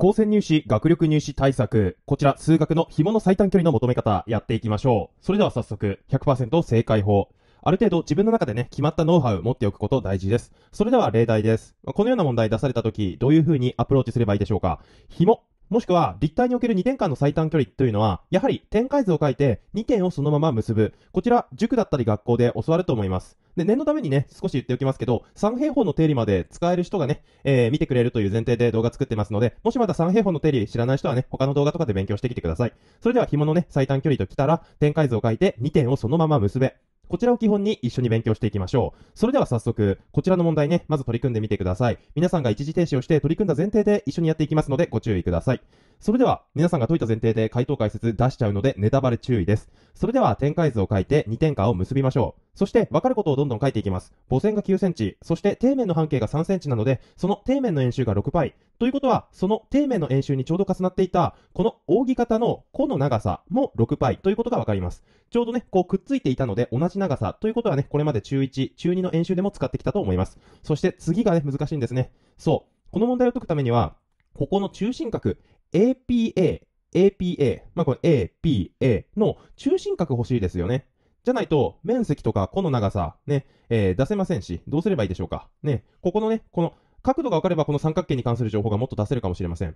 高専入試、学力入試対策、こちら数学の紐の最短距離の求め方やっていきましょう。それでは早速、100%正解法。ある程度自分の中でね、決まったノウハウ持っておくこと大事です。それでは例題です。このような問題出された時、どういう風にアプローチすればいいでしょうか紐もしくは、立体における2点間の最短距離というのは、やはり展開図を書いて2点をそのまま結ぶ。こちら、塾だったり学校で教わると思います。で、念のためにね、少し言っておきますけど、三平方の定理まで使える人がね、えー、見てくれるという前提で動画作ってますので、もしまだ三平方の定理知らない人はね、他の動画とかで勉強してきてください。それでは紐のね、最短距離ときたら、展開図を書いて2点をそのまま結べ。こちらを基本に一緒に勉強していきましょう。それでは早速、こちらの問題ね、まず取り組んでみてください。皆さんが一時停止をして取り組んだ前提で一緒にやっていきますのでご注意ください。それでは、皆さんが解いた前提で回答解説出しちゃうのでネタバレ注意です。それでは、展開図を書いて2点間を結びましょう。そして、わかることをどんどん書いていきます。母線が9センチ、そして底面の半径が3センチなので、その底面の円周が6倍、ということは、その底面の円周にちょうど重なっていた、この扇形の弧の長さも 6π ということがわかります。ちょうどね、こうくっついていたので同じ長さということはね、これまで中1、中2の演習でも使ってきたと思います。そして次がね、難しいんですね。そう。この問題を解くためには、ここの中心角、APA、APA、まあこれ APA の中心角欲しいですよね。じゃないと、面積とか弧の長さ、ね、えー、出せませんし、どうすればいいでしょうか。ね、ここのね、この角度が分かればこの三角形に関する情報がもっと出せるかもしれません。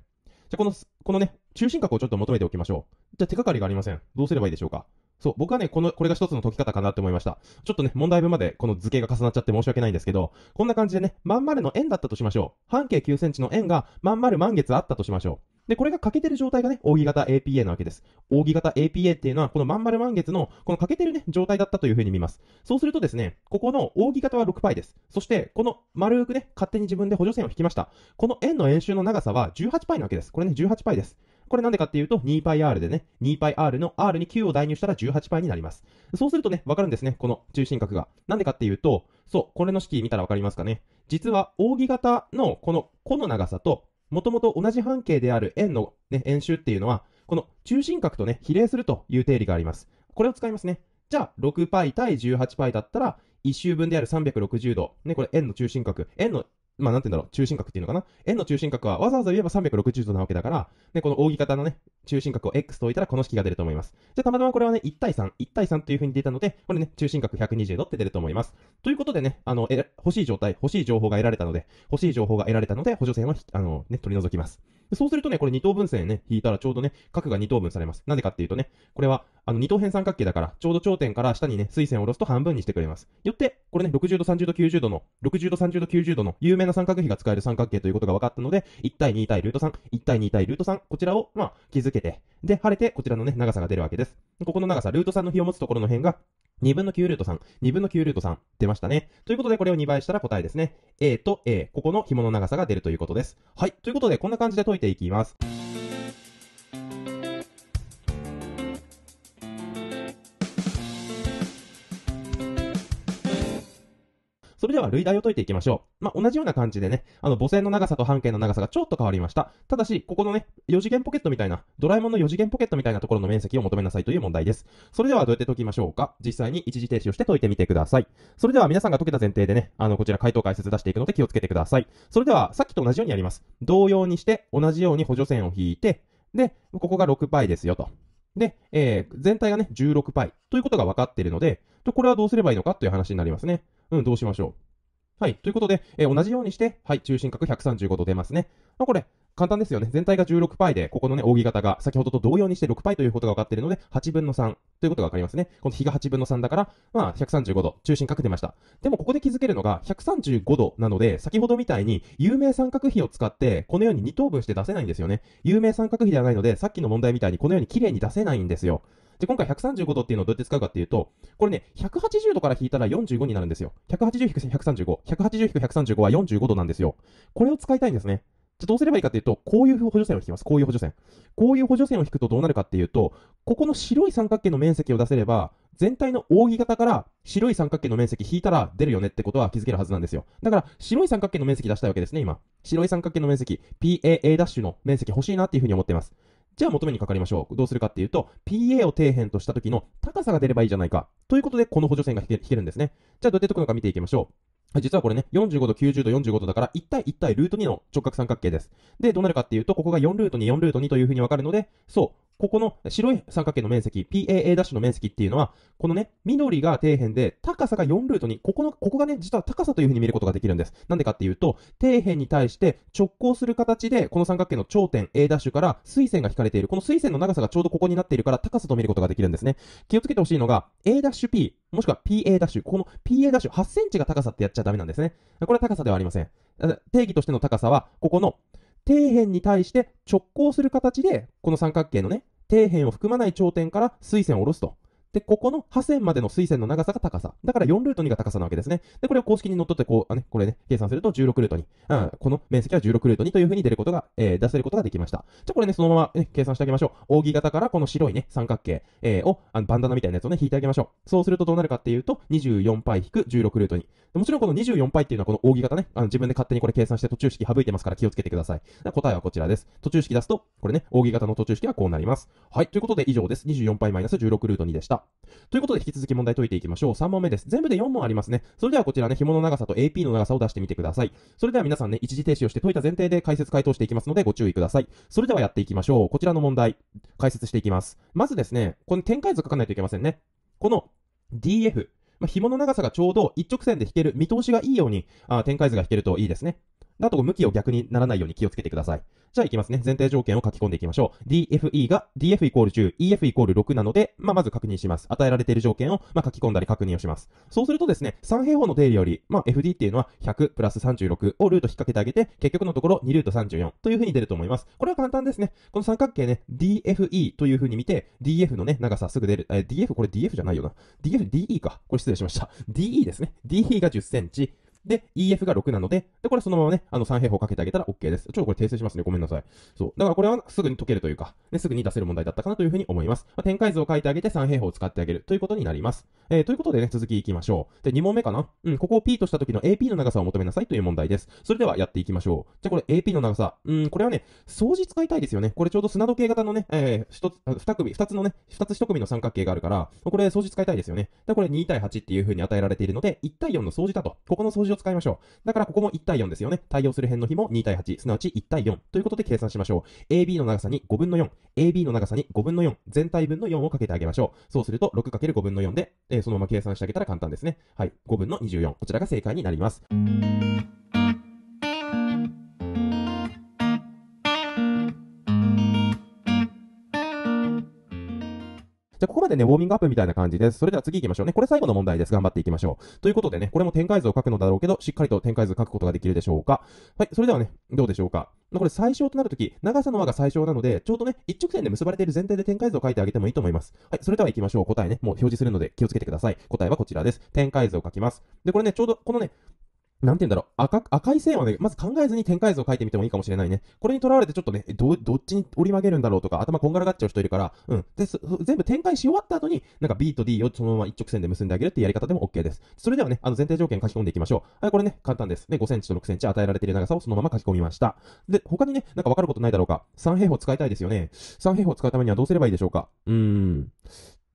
じゃこの、このね、中心角をちょっと求めておきましょう。じゃ手がかりがありません。どうすればいいでしょうかそう、僕はね、この、これが一つの解き方かなって思いました。ちょっとね、問題文までこの図形が重なっちゃって申し訳ないんですけど、こんな感じでね、まん丸の円だったとしましょう。半径9センチの円がまん丸満月あったとしましょう。で、これが欠けてる状態がね、扇形 APA なわけです。扇形 APA っていうのは、このまん丸満月の、この欠けてるね、状態だったというふうに見ます。そうするとですね、ここの扇形は 6π です。そして、この丸くね、勝手に自分で補助線を引きました。この円の円周の長さは 18π なわけです。これね、18π です。これなんでかっていうと 2πr でね、2πr の r に q を代入したら 18π になります。そうするとね、わかるんですね、この中心角が。なんでかっていうと、そう、これの式見たらわかりますかね。実は、扇形のこの弧の長さと、もともと同じ半径である円の、ね、円周っていうのは、この中心角とね、比例するという定理があります。これを使いますね。じゃあ、6π 対 18π だったら、1周分である360度。ね、これ円の中心角。円のまあ、なんて言うんだろう、中心角っていうのかな。円の中心角はわざわざ言えば360度なわけだから、ね、この扇形のね、中心角を X と置いたらこの式が出ると思います。じゃあ、たまたまこれはね、1対3、1対3という風に出たので、これね、中心角120度って出ると思います。ということでね、あの、え、欲しい状態、欲しい情報が得られたので、欲しい情報が得られたので、補助線は、あの、ね、取り除きます。そうするとね、これ二等分線ね、引いたらちょうどね、角が二等分されます。なんでかっていうとね、これは、あの、二等辺三角形だから、ちょうど頂点から下にね、水線を下ろすと半分にしてくれます。よって、これね、60度、30度、90度の、60度、30度、90度の有名な三角比が使える三角形ということが分かったので、1対2対ルート3、1対2対ルート3、こちらを、まあ、気づけて、で、晴れて、こちらのね、長さが出るわけです。ここの長さ、ルート3の比を持つところの辺が、2分の9ルート3、2分の9ルート3出ましたね。ということでこれを2倍したら答えですね。A と A、ここの紐の長さが出るということです。はい。ということでこんな感じで解いていきます。それでは類題を解いていきましょう。まあ、同じような感じでね、あの、母線の長さと半径の長さがちょっと変わりました。ただし、ここのね、4次元ポケットみたいな、ドラえもんの4次元ポケットみたいなところの面積を求めなさいという問題です。それではどうやって解きましょうか実際に一時停止をして解いてみてください。それでは皆さんが解けた前提でね、あの、こちら回答解説出していくので気をつけてください。それでは、さっきと同じようにやります。同様にして、同じように補助線を引いて、で、ここが6倍ですよと。で、えー、全体がね、16 π ということが分かっているので、これはどうすればいいのかという話になりますね。うん、どうしましょう。はい。ということで、えー、同じようにして、はい、中心角135度出ますね。まあ、これ、簡単ですよね。全体が16パイで、ここのね、扇形が先ほどと同様にして6パイということが分かっているので、8分の3ということが分かりますね。この比が8分の3だから、まあ、135度、中心角出ました。でも、ここで気づけるのが、135度なので、先ほどみたいに、有名三角比を使って、このように2等分して出せないんですよね。有名三角比ではないので、さっきの問題みたいに、このように綺麗に出せないんですよ。で、今回135度っていうのをどうやって使うかっていうと、これね、180度から引いたら45になるんですよ。180-135。180-135は45度なんですよ。これを使いたいんですね。じゃどうすればいいかっていうと、こういう補助線を引きます。こういう補助線。こういう補助線を引くとどうなるかっていうと、ここの白い三角形の面積を出せれば、全体の扇形から白い三角形の面積引いたら出るよねってことは気づけるはずなんですよ。だから、白い三角形の面積出したいわけですね、今。白い三角形の面積、PAA' の面積欲しいなっていうふうに思っています。じゃあ求めにかかりましょう。どうするかっていうと、PA を底辺とした時の高さが出ればいいじゃないか。ということで、この補助線が引けるんですね。じゃあどうやって解くのか見ていきましょう。実はこれね、45度、90度、45度だから、1対1対ルート2の直角三角形です。で、どうなるかっていうと、ここが4ルート2、4ルート2という風にわかるので、そう、ここの白い三角形の面積、PAA' の面積っていうのは、このね、緑が底辺で、高さが4ルートに、ここの、ここがね、実は高さというふうに見ることができるんです。なんでかっていうと、底辺に対して直行する形で、この三角形の頂点 A' から水線が引かれている。この水線の長さがちょうどここになっているから、高さと見ることができるんですね。気をつけてほしいのが、A'P、もしくは PA'、この PA'8 センチが高さってやっちゃダメなんですね。これは高さではありません。定義としての高さは、ここの、底辺に対して直行する形で、この三角形のね、底辺を含まない頂点から水線を下ろすと。で、ここの破線までの水線の長さが高さ。だから4ルート2が高さなわけですね。で、これを公式にのっとって、こう、あね、これね、計算すると16ルート2。うん、この面積は16ルート2という風に出ることが、えー、出せることができました。じゃあこれね、そのまま、ね、計算してあげましょう。扇形からこの白いね、三角形、えー、を、あの、バンダナみたいなやつをね、引いてあげましょう。そうするとどうなるかっていうと、24π-16 ルート2。もちろんこの24パイっていうのはこの扇形ね、あの自分で勝手にこれ計算して途中式省いてますから気をつけてください。答えはこちらです。途中式出すと、これね、扇形の途中式はこうなります。はい、ということで以上です。24パイ -16 ルート2でした。。ということで引き続き問題解いていきましょう。3問目です。全部で4問ありますね。それではこちらね、紐の長さと AP の長さを出してみてください。それでは皆さんね、一時停止をして解いた前提で解説回答していきますのでご注意ください。それではやっていきましょう。こちらの問題、解説していきます。まずですね、この展開図書かないといけませんね。この DF、まあ、紐の長さがちょうど一直線で引ける見通しがいいように、あ展開図が引けるといいですね。あと、向きを逆にならないように気をつけてください。じゃあ、いきますね。前提条件を書き込んでいきましょう。dfe が df イコール10、ef イコール6なので、まあ、まず確認します。与えられている条件を、まあ、書き込んだり確認をします。そうするとですね、3平方の定理より、まあ、fd っていうのは100プラス36をルート引っ掛けてあげて、結局のところ2ルート34という風に出ると思います。これは簡単ですね。この三角形ね、dfe という風に見て、df のね、長さすぐ出る。え df これ df じゃないよな。df、de か。これ失礼しました。de ですね。de が10センチ。で、EF が6なので、で、これそのままね、あの3平方かけてあげたら OK です。ちょっとこれ訂正しますね。ごめんなさい。そう。だからこれはすぐに解けるというか、ね、すぐに出せる問題だったかなというふうに思います。まあ、展開図を書いてあげて3平方を使ってあげるということになります。えー、ということでね、続きいきましょう。で、2問目かなうん、ここを P とした時の AP の長さを求めなさいという問題です。それではやっていきましょう。じゃこれ AP の長さ。うん、これはね、相似使いたいですよね。これちょうど砂時計型のね、えー、一つ、二組、二つのね、二つ一組の三角形があるから、これ相似使いたいですよね。で、これ2対8っていうふうに与えられているので、1対4の相似だと。ここの相似を使いましょう。だからここも1対4ですよね。対応する辺の比も2対8、すなわち1対4ということで計算しましょう。AB の長さに5分の4、AB の長さに5分の4、全体分の4をかけてあげましょう。そうすると 6×5 分の4で、えー、そのまま計算してあげたら簡単ですね。はい、5分の24。こちらが正解になります。ゃあ、ここまでね、ウォーミングアップみたいな感じです。それでは次行きましょうね。これ最後の問題です。頑張っていきましょう。ということでね、これも展開図を書くのだろうけど、しっかりと展開図を書くことができるでしょうか。はい、それではね、どうでしょうか。これ最小となるとき、長さの和が最小なので、ちょうどね、一直線で結ばれている前提で展開図を書いてあげてもいいと思います。はい、それでは行きましょう。答えね、もう表示するので気をつけてください。答えはこちらです。展開図を書きます。で、これね、ちょうど、このね、なんて言うんだろう、赤、赤い線はね、まず考えずに展開図を書いてみてもいいかもしれないね。これにとらわれてちょっとね、ど、どっちに折り曲げるんだろうとか、頭こんがらがっちゃう人いるから、うん。で、全部展開し終わった後に、なんか B と D をそのまま一直線で結んであげるってやり方でも OK です。それではね、あの前提条件書き込んでいきましょう。はい、これね、簡単です。で、5センチと6センチ与えられている長さをそのまま書き込みました。で、他にね、なんかわかることないだろうか。3平方使いたいですよね。3平方使うためにはどうすればいいでしょうか。うーん。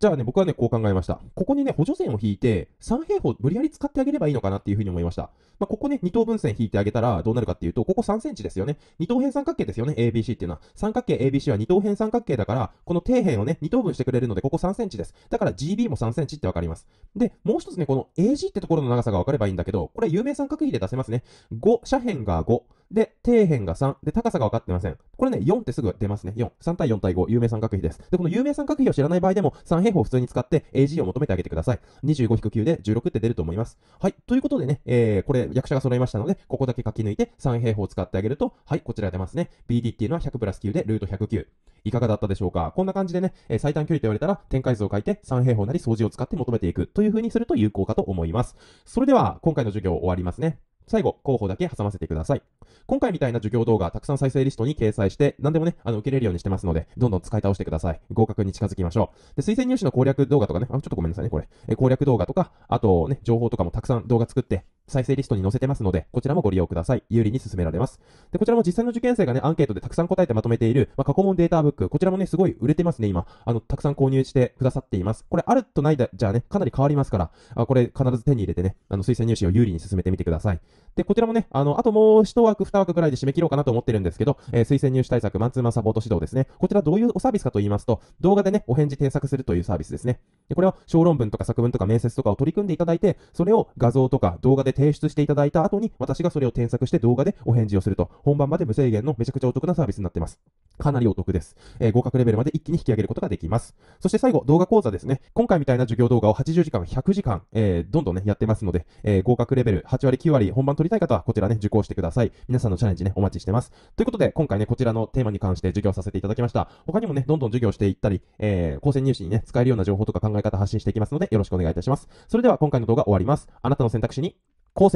じゃあね、僕はね、こう考えました。ここにね、補助線を引いて、3平方無理やり使ってあげればいいのかなっていうふうに思いました。まあ、ここね、2等分線引いてあげたらどうなるかっていうと、ここ3センチですよね。2等辺三角形ですよね、ABC っていうのは。三角形 ABC は2等辺三角形だから、この底辺をね、2等分してくれるので、ここ3センチです。だから GB も3センチってわかります。で、もう一つね、この AG ってところの長さがわかればいいんだけど、これ有名三角比で出せますね。5、斜辺が5。で、底辺が3。で、高さが分かってません。これね、4ってすぐ出ますね。4。3対4対5、有名三角比です。で、この有名三角比を知らない場合でも、3平方を普通に使って AG を求めてあげてください。25-9で16って出ると思います。はい。ということでね、えー、これ、役者が揃いましたので、ここだけ書き抜いて、3平方を使ってあげると、はい、こちら出ますね。BD っていうのは100プラス9で、ルート109。いかがだったでしょうかこんな感じでね、えー、最短距離と言われたら、展開図を書いて、3平方なり掃除を使って求めていくという風にすると有効かと思います。それでは、今回の授業終わりますね。最後、候補だけ挟ませてください。今回みたいな授業動画、たくさん再生リストに掲載して、何でもね、あの、受けれるようにしてますので、どんどん使い倒してください。合格に近づきましょう。で、推薦入試の攻略動画とかね、あ、ちょっとごめんなさいね、これ。え、攻略動画とか、あとね、情報とかもたくさん動画作って、再生リストに載せてますので、こちらもご利用ください。有利に進められます。で、こちらも実際の受験生がね、アンケートでたくさん答えてまとめている、まあ、過去問データブック、こちらもね、すごい売れてますね、今。あの、たくさん購入してくださっています。これ、あるとないだ、じゃあね、かなり変わりますから、あこれ、必ず手に入れてね、あの、推薦入試を有利に進めてみてください。で、こちらもね、あの、あともう1枠、2枠ぐらいで締め切ろうかなと思ってるんですけど、えー、推薦入試対策、マンツーマンサポート指導ですね。こちらどういうサービスかと言いますと、動画でね、お返事添削するというサービスですね。で、これは小論文とか作文とか面接とかを取り組んでいただいて、それを画像とか動画で提出していただいた後に、私がそれを添削して動画でお返事をすると、本番まで無制限のめちゃくちゃお得なサービスになってます。かなりお得です。えー、合格レベルまで一気に引き上げることができます。そして最後、動画講座ですね。今回みたいな授業動画を80時間、100時間、えー、どんどんね、やってますので、えー、合格レベル8割、9割、本番取りたい方はこちらね、受講してください。皆さんのチャレンジね、お待ちしてます。ということで、今回ね、こちらのテーマに関して授業させていただきました。他にもね、どんどん授業していったり、えー、高専入試にね、使えるような情報とか考え方発信していきますので、よろしくお願いいたします。それでは今回の動画終わります。あなたの選択肢に School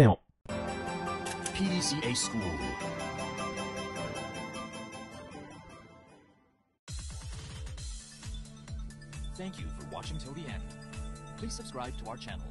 Thank you for watching till the end. Please subscribe to our channel.